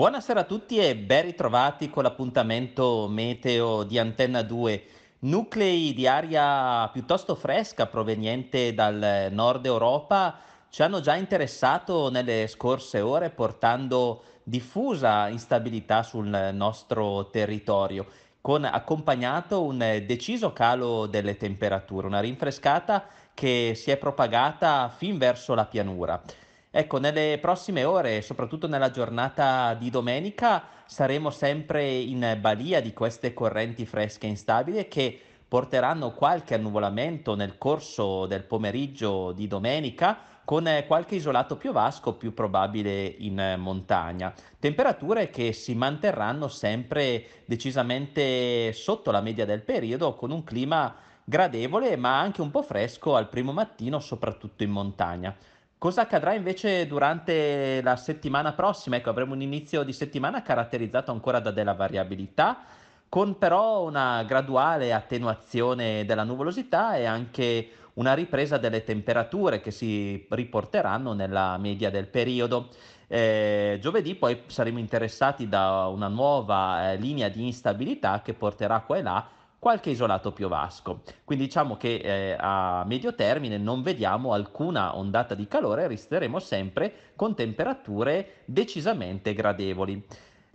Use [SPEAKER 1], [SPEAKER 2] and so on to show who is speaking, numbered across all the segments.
[SPEAKER 1] Buonasera a tutti e ben ritrovati con l'appuntamento meteo di Antenna 2. Nuclei di aria piuttosto fresca proveniente dal nord Europa ci hanno già interessato nelle scorse ore portando diffusa instabilità sul nostro territorio con accompagnato un deciso calo delle temperature, una rinfrescata che si è propagata fin verso la pianura. Ecco, nelle prossime ore, soprattutto nella giornata di domenica, saremo sempre in balia di queste correnti fresche e instabili che porteranno qualche annuvolamento nel corso del pomeriggio di domenica con qualche isolato piovasco più probabile in montagna. Temperature che si manterranno sempre decisamente sotto la media del periodo con un clima gradevole ma anche un po' fresco al primo mattino soprattutto in montagna. Cosa accadrà invece durante la settimana prossima? Ecco, avremo un inizio di settimana caratterizzato ancora da della variabilità, con però una graduale attenuazione della nuvolosità e anche una ripresa delle temperature che si riporteranno nella media del periodo. Eh, giovedì poi saremo interessati da una nuova eh, linea di instabilità che porterà qua e là qualche isolato piovasco. Quindi diciamo che eh, a medio termine non vediamo alcuna ondata di calore, resteremo sempre con temperature decisamente gradevoli.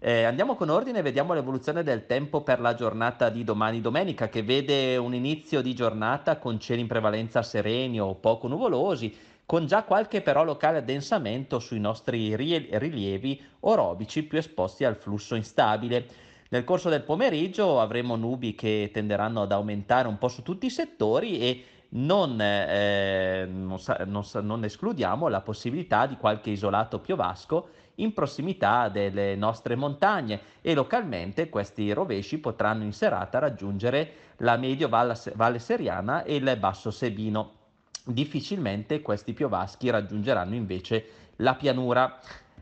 [SPEAKER 1] Eh, andiamo con ordine e vediamo l'evoluzione del tempo per la giornata di domani domenica che vede un inizio di giornata con cieli in prevalenza sereni o poco nuvolosi, con già qualche però locale addensamento sui nostri rilievi orobici più esposti al flusso instabile. Nel corso del pomeriggio avremo nubi che tenderanno ad aumentare un po' su tutti i settori e non, eh, non, non, non escludiamo la possibilità di qualche isolato piovasco in prossimità delle nostre montagne e localmente questi rovesci potranno in serata raggiungere la medio valle seriana e il basso sebino. Difficilmente questi piovaschi raggiungeranno invece la pianura.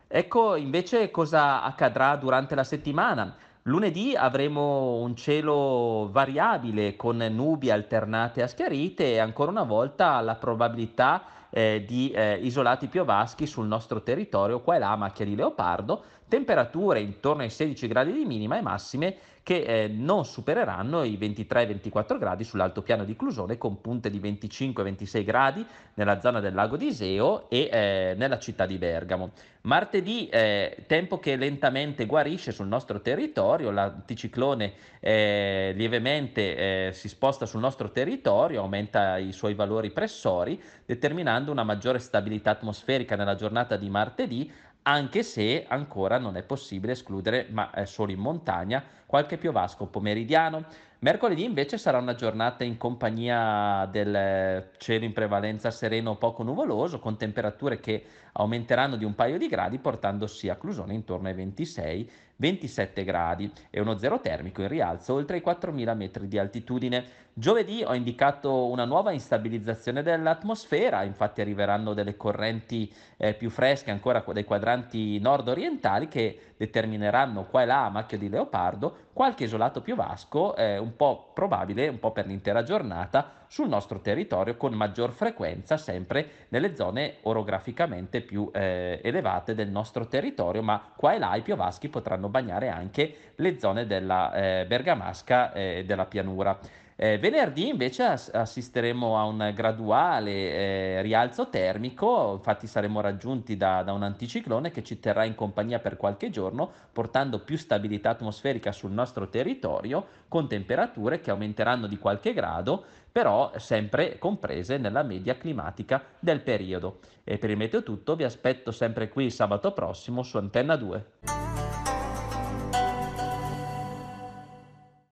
[SPEAKER 1] Ecco invece cosa accadrà durante la settimana. Lunedì avremo un cielo variabile con nubi alternate a schiarite e ancora una volta la probabilità eh, di eh, isolati piovaschi sul nostro territorio, qua e là macchia di leopardo, temperature intorno ai 16 gradi di minima e massime che eh, non supereranno i 23-24 gradi sull'altopiano di Clusone con punte di 25-26 gradi nella zona del lago di Iseo e eh, nella città di Bergamo. Martedì, eh, tempo che lentamente guarisce sul nostro territorio, l'anticiclone eh, lievemente eh, si sposta sul nostro territorio, aumenta i suoi valori pressori, determinando una maggiore stabilità atmosferica nella giornata di martedì, anche se ancora non è possibile escludere, ma solo in montagna, qualche piovasco pomeridiano. Mercoledì invece sarà una giornata in compagnia del cielo in prevalenza sereno o poco nuvoloso, con temperature che aumenteranno di un paio di gradi, portandosi a Clusone intorno ai 26-27 gradi e uno zero termico in rialzo oltre i 4.000 metri di altitudine. Giovedì ho indicato una nuova instabilizzazione dell'atmosfera, infatti arriveranno delle correnti eh, più fresche ancora dai quadranti nord-orientali che determineranno qua e là a macchio di leopardo qualche isolato piovasco. Eh, un po' probabile, un po' per l'intera giornata, sul nostro territorio con maggior frequenza sempre nelle zone orograficamente più eh, elevate del nostro territorio, ma qua e là i piovaschi potranno bagnare anche le zone della eh, Bergamasca eh, e della pianura. Eh, venerdì invece as- assisteremo a un graduale eh, rialzo termico, infatti saremo raggiunti da, da, un anticiclone che ci terrà in compagnia per qualche giorno, portando più stabilità atmosferica sul nostro territorio, con temperature che aumenteranno di qualche grado, però sempre comprese nella media climatica del periodo. E per il meteo tutto vi aspetto sempre qui sabato prossimo su Antenna 2.